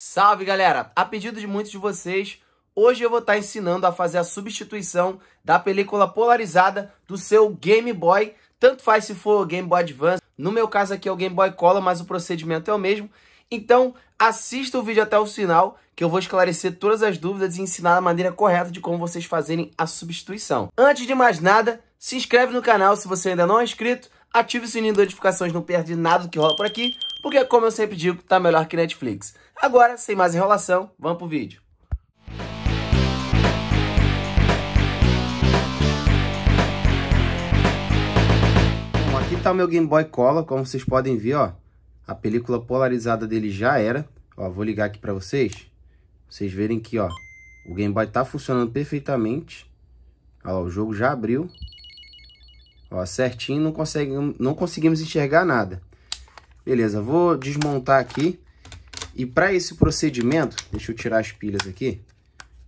Salve galera! A pedido de muitos de vocês, hoje eu vou estar tá ensinando a fazer a substituição da película polarizada do seu Game Boy, tanto faz se for Game Boy Advance, no meu caso aqui é o Game Boy Color, mas o procedimento é o mesmo. Então assista o vídeo até o final, que eu vou esclarecer todas as dúvidas e ensinar a maneira correta de como vocês fazerem a substituição. Antes de mais nada, se inscreve no canal se você ainda não é inscrito, ative o sininho de notificações, não perde nada do que rola por aqui porque como eu sempre digo, tá melhor que Netflix. Agora, sem mais enrolação, vamos pro vídeo. Bom, aqui tá o meu Game Boy Color, como vocês podem ver, ó. A película polarizada dele já era. Ó, vou ligar aqui para vocês. Vocês verem que, ó, o Game Boy tá funcionando perfeitamente. o jogo já abriu. Ó, certinho, não, não conseguimos enxergar nada. Beleza, vou desmontar aqui. E para esse procedimento, deixa eu tirar as pilhas aqui,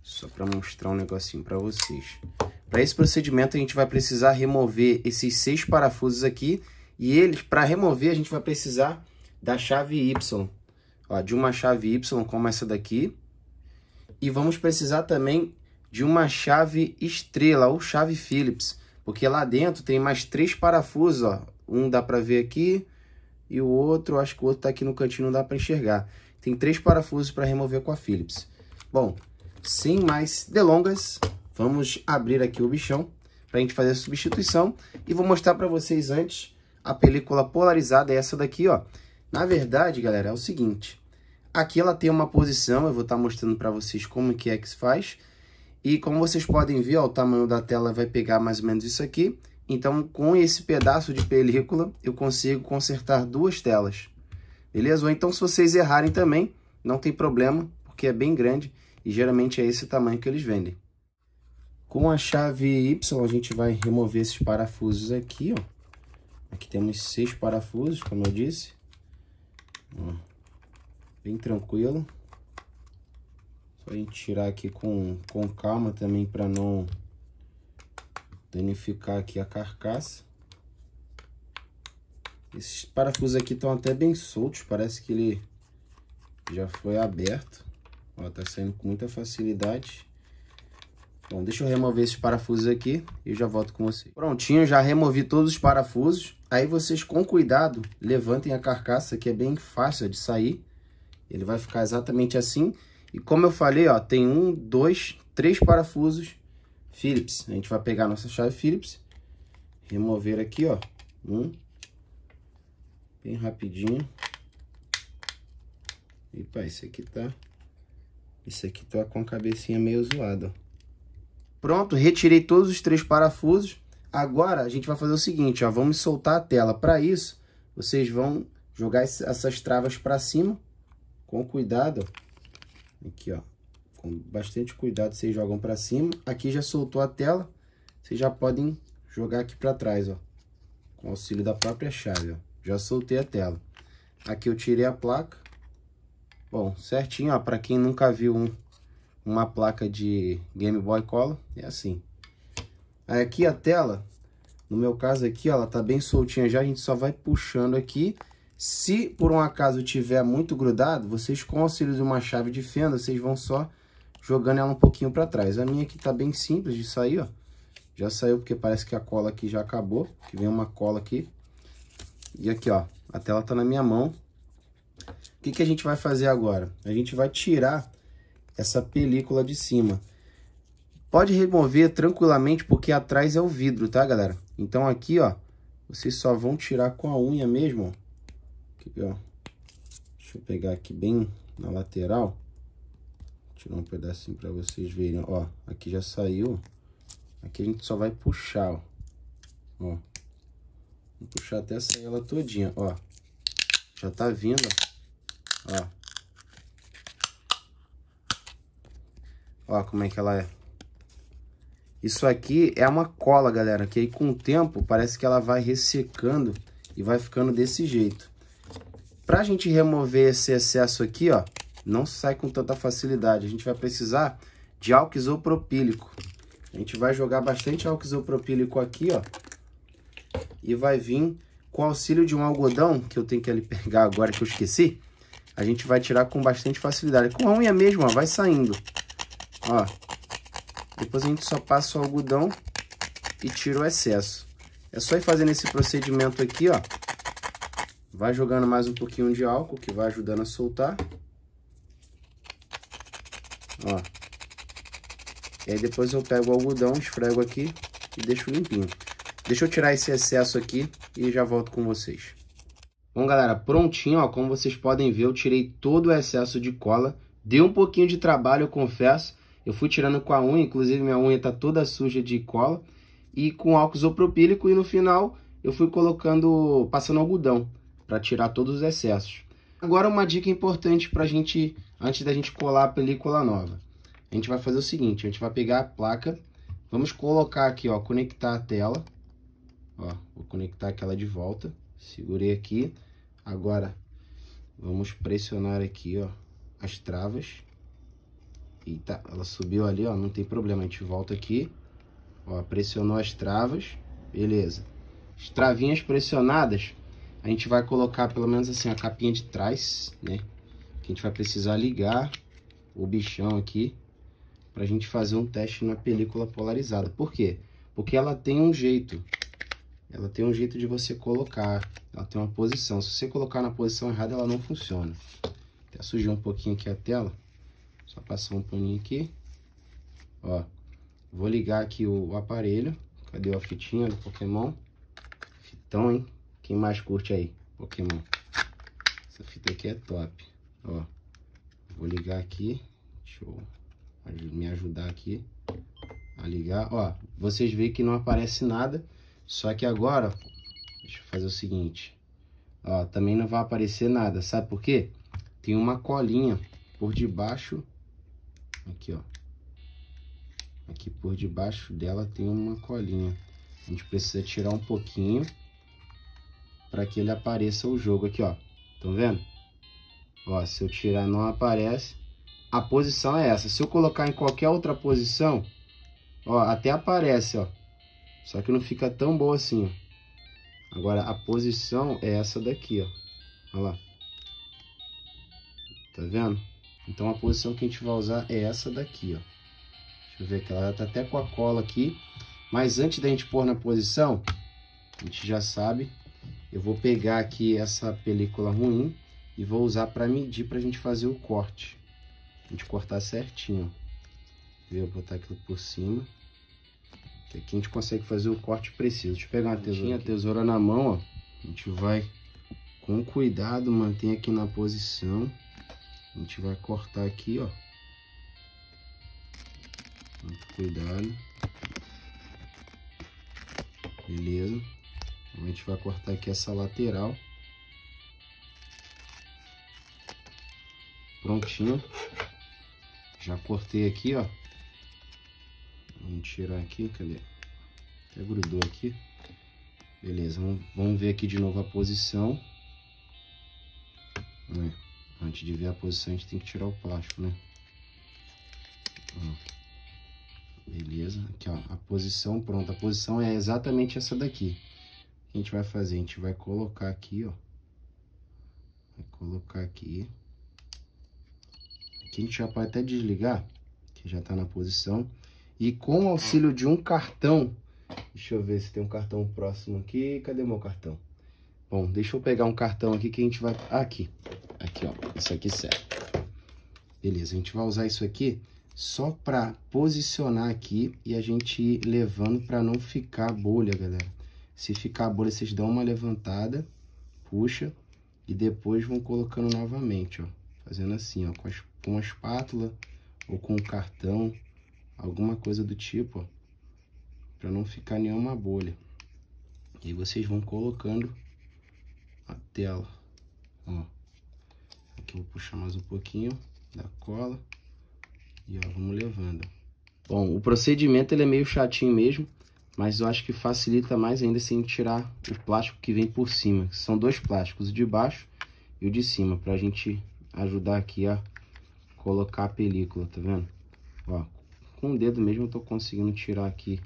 só para mostrar um negocinho para vocês. Para esse procedimento, a gente vai precisar remover esses seis parafusos aqui. E eles, para remover, a gente vai precisar da chave Y. Ó, de uma chave Y, como essa daqui. E vamos precisar também de uma chave estrela ou chave Phillips. Porque lá dentro tem mais três parafusos, ó. Um dá para ver aqui, e o outro, acho que o outro tá aqui no cantinho, não dá para enxergar. Tem três parafusos para remover com a Philips Bom, sem mais delongas, vamos abrir aqui o bichão para a gente fazer a substituição. E vou mostrar para vocês antes a película polarizada, é essa daqui, ó. Na verdade, galera, é o seguinte. Aqui ela tem uma posição, eu vou estar tá mostrando para vocês como que é que se faz. E como vocês podem ver, ó, o tamanho da tela vai pegar mais ou menos isso aqui. Então, com esse pedaço de película, eu consigo consertar duas telas. Beleza? Ou então, se vocês errarem também, não tem problema, porque é bem grande e geralmente é esse tamanho que eles vendem. Com a chave Y, a gente vai remover esses parafusos aqui, ó. Aqui temos seis parafusos, como eu disse. Ó, hum, bem tranquilo. Só a gente tirar aqui com, com calma também para não danificar aqui a carcaça. Esses parafusos aqui estão até bem soltos, parece que ele já foi aberto. Ó, tá saindo com muita facilidade. Bom, deixa eu remover esses parafusos aqui e já volto com vocês. Prontinho, já removi todos os parafusos. Aí vocês, com cuidado, levantem a carcaça, que é bem fácil de sair. Ele vai ficar exatamente assim. E como eu falei, ó, tem um, dois, três parafusos Philips. A gente vai pegar a nossa chave Philips, remover aqui, ó, um, bem rapidinho. Epa, esse aqui tá, esse aqui tá com a cabecinha meio zoada, ó. Pronto, retirei todos os três parafusos. Agora a gente vai fazer o seguinte, ó, vamos soltar a tela. Para isso, vocês vão jogar essas travas para cima, com cuidado, ó. aqui ó, com bastante cuidado vocês jogam para cima. Aqui já soltou a tela, vocês já podem jogar aqui para trás, ó. Com auxílio da própria chave, ó. Já soltei a tela. Aqui eu tirei a placa. Bom, certinho, ó, para quem nunca viu um, uma placa de Game Boy Color, é assim. Aí aqui a tela, no meu caso aqui, ó, ela tá bem soltinha já, a gente só vai puxando aqui. Se por um acaso tiver muito grudado, vocês com auxílio de uma chave de fenda, vocês vão só jogando ela um pouquinho para trás. A minha aqui tá bem simples de sair, ó. Já saiu porque parece que a cola aqui já acabou, que vem uma cola aqui. E aqui, ó, a tela tá na minha mão. O que, que a gente vai fazer agora? A gente vai tirar essa película de cima. Pode remover tranquilamente, porque atrás é o vidro, tá, galera? Então aqui, ó, vocês só vão tirar com a unha mesmo, ó. Aqui, ó. Deixa eu pegar aqui bem na lateral tirar um pedacinho para vocês verem. Ó, aqui já saiu. Aqui a gente só vai puxar, ó. ó. Vou puxar até sair ela todinha, ó. Já tá vindo, ó. Ó como é que ela é. Isso aqui é uma cola, galera, que aí com o tempo parece que ela vai ressecando e vai ficando desse jeito. Pra gente remover esse excesso aqui, ó, não sai com tanta facilidade. A gente vai precisar de álcool isopropílico. A gente vai jogar bastante álcool isopropílico aqui, ó. E vai vir com auxílio de um algodão, que eu tenho que ali pegar agora que eu esqueci. A gente vai tirar com bastante facilidade. Com a unha mesmo, ó, vai saindo. Ó. Depois a gente só passa o algodão e tira o excesso. É só ir fazendo esse procedimento aqui, ó. Vai jogando mais um pouquinho de álcool, que vai ajudando a soltar. Ó. E aí depois eu pego o algodão, esfrego aqui e deixo limpinho. Deixa eu tirar esse excesso aqui e já volto com vocês. Bom, galera, prontinho, ó. Como vocês podem ver, eu tirei todo o excesso de cola. Deu um pouquinho de trabalho, eu confesso. Eu fui tirando com a unha, inclusive minha unha tá toda suja de cola. E com álcool isopropílico e no final eu fui colocando, passando algodão para tirar todos os excessos. Agora uma dica importante para a gente, antes da gente colar a película nova. A gente vai fazer o seguinte, a gente vai pegar a placa, vamos colocar aqui, ó, conectar a tela. Ó, vou conectar aquela de volta, segurei aqui. Agora vamos pressionar aqui, ó, as travas. Eita, ela subiu ali, ó, não tem problema, a gente volta aqui. Ó, pressionou as travas, beleza. As travinhas pressionadas, a gente vai colocar pelo menos assim a capinha de trás, né? Que a gente vai precisar ligar o bichão aqui pra gente fazer um teste na película polarizada. Por quê? Porque ela tem um jeito. Ela tem um jeito de você colocar. Ela tem uma posição. Se você colocar na posição errada, ela não funciona. Até sujar um pouquinho aqui a tela. Só passar um paninho aqui. Ó. Vou ligar aqui o aparelho. Cadê a fitinha do Pokémon? Fitão, hein? Quem mais curte aí, Pokémon? Essa fita aqui é top. Ó, vou ligar aqui. Deixa eu me ajudar aqui a ligar. Ó, vocês veem que não aparece nada. Só que agora, deixa eu fazer o seguinte. Ó, também não vai aparecer nada. Sabe por quê? Tem uma colinha por debaixo. Aqui, ó. Aqui por debaixo dela tem uma colinha. A gente precisa tirar um pouquinho para que ele apareça o jogo aqui, ó. Estão tá vendo? Ó, se eu tirar não aparece. A posição é essa. Se eu colocar em qualquer outra posição, ó, até aparece, ó. Só que não fica tão boa assim, ó. Agora, a posição é essa daqui, ó. Olha lá. Tá vendo? Então, a posição que a gente vai usar é essa daqui, ó. Deixa eu ver que ela tá até com a cola aqui. Mas antes da gente pôr na posição, a gente já sabe eu vou pegar aqui essa película ruim e vou usar para medir para a gente fazer o corte. A gente cortar certinho. Vou Botar aquilo por cima. aqui a gente consegue fazer o corte preciso. Deixa eu pegar uma tesoura. a tesoura na mão, ó. A gente vai com cuidado, mantém aqui na posição. A gente vai cortar aqui, ó. Muito cuidado. Beleza a gente vai cortar aqui essa lateral. Prontinho. Já cortei aqui, ó. Vamos tirar aqui, cadê? Até grudou aqui. Beleza, vamos, vamos ver aqui de novo a posição. Antes de ver a posição, a gente tem que tirar o plástico, né? Beleza, aqui ó, a posição pronta. A posição é exatamente essa daqui que a gente vai fazer? A gente vai colocar aqui, ó. Vai colocar aqui. Aqui a gente já pode até desligar, que já tá na posição. E com o auxílio de um cartão, deixa eu ver se tem um cartão próximo aqui. Cadê meu cartão? Bom, deixa eu pegar um cartão aqui que a gente vai... Ah, aqui. Aqui, ó. Isso aqui serve. Beleza, a gente vai usar isso aqui só para posicionar aqui e a gente ir levando para não ficar bolha, galera. Se ficar a bolha, vocês dão uma levantada, puxa e depois vão colocando novamente, ó. Fazendo assim, ó, com, as, com a espátula ou com um cartão, alguma coisa do tipo, ó, para não ficar nenhuma bolha. E vocês vão colocando a tela, ó. Aqui eu vou puxar mais um pouquinho da cola e ó, vamos levando. Bom, o procedimento ele é meio chatinho mesmo, mas eu acho que facilita mais ainda sem tirar o plástico que vem por cima. São dois plásticos, o de baixo e o de cima, para a gente ajudar aqui a colocar a película, tá vendo? Ó, com o dedo mesmo eu tô conseguindo tirar aqui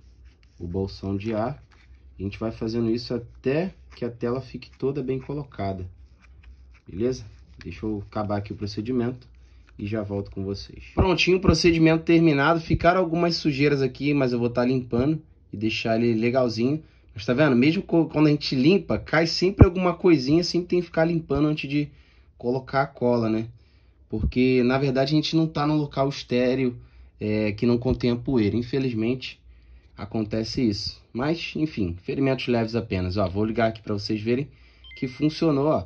o bolsão de ar. A gente vai fazendo isso até que a tela fique toda bem colocada, beleza? Deixa eu acabar aqui o procedimento e já volto com vocês. Prontinho, procedimento terminado. Ficaram algumas sujeiras aqui, mas eu vou estar tá limpando e deixar ele legalzinho. Mas tá vendo? Mesmo quando a gente limpa, cai sempre alguma coisinha, sempre tem que ficar limpando antes de colocar a cola, né? Porque, na verdade, a gente não tá num local estéreo é, que não a poeira. Infelizmente, acontece isso. Mas, enfim, ferimentos leves apenas. Ó, vou ligar aqui para vocês verem que funcionou, ó.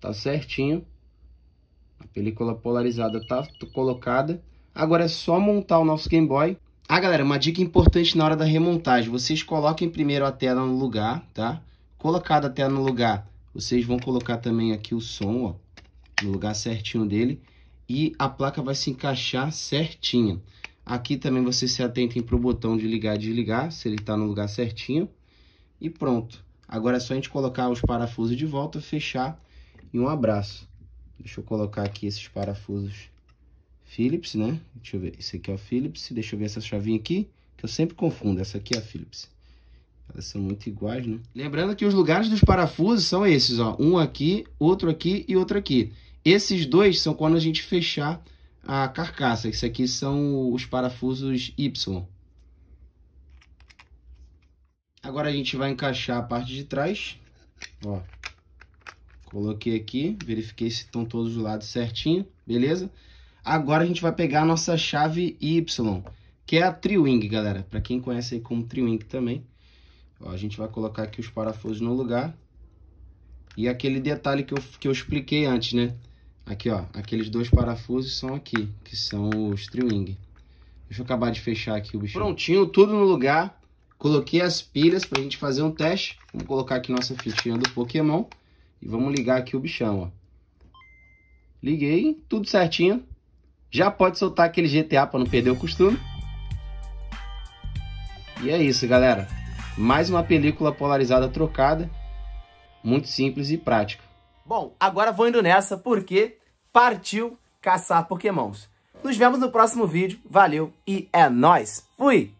Tá certinho. A película polarizada tá colocada. Agora é só montar o nosso Game Boy ah, galera, uma dica importante na hora da remontagem. Vocês coloquem primeiro a tela no lugar, tá? Colocada a tela no lugar, vocês vão colocar também aqui o som, ó. No lugar certinho dele. E a placa vai se encaixar certinha. Aqui também vocês se atentem para o botão de ligar e desligar, se ele está no lugar certinho. E pronto. Agora é só a gente colocar os parafusos de volta, fechar e um abraço. Deixa eu colocar aqui esses parafusos Philips, né? Deixa eu ver, isso aqui é o Philips, deixa eu ver essa chavinha aqui, que eu sempre confundo, essa aqui é a Philips. Elas são muito iguais, né? Lembrando que os lugares dos parafusos são esses, ó. Um aqui, outro aqui e outro aqui. Esses dois são quando a gente fechar a carcaça. Esses aqui são os parafusos Y. Agora a gente vai encaixar a parte de trás. Ó. Coloquei aqui, verifiquei se estão todos os lados certinho, beleza? Agora a gente vai pegar a nossa chave Y, que é a Triwing, galera. Para quem conhece aí como Triwing também. Ó, a gente vai colocar aqui os parafusos no lugar. E aquele detalhe que eu, que eu expliquei antes, né? Aqui, ó, aqueles dois parafusos são aqui, que são os Triwing. Deixa eu acabar de fechar aqui o bicho. Prontinho, tudo no lugar. Coloquei as pilhas para a gente fazer um teste. Vamos colocar aqui nossa fitinha do Pokémon. E vamos ligar aqui o bichão, ó. Liguei, tudo certinho. Já pode soltar aquele GTA para não perder o costume. E é isso, galera. Mais uma película polarizada trocada. Muito simples e prático. Bom, agora vou indo nessa porque partiu caçar pokémons. Nos vemos no próximo vídeo. Valeu e é nóis. Fui!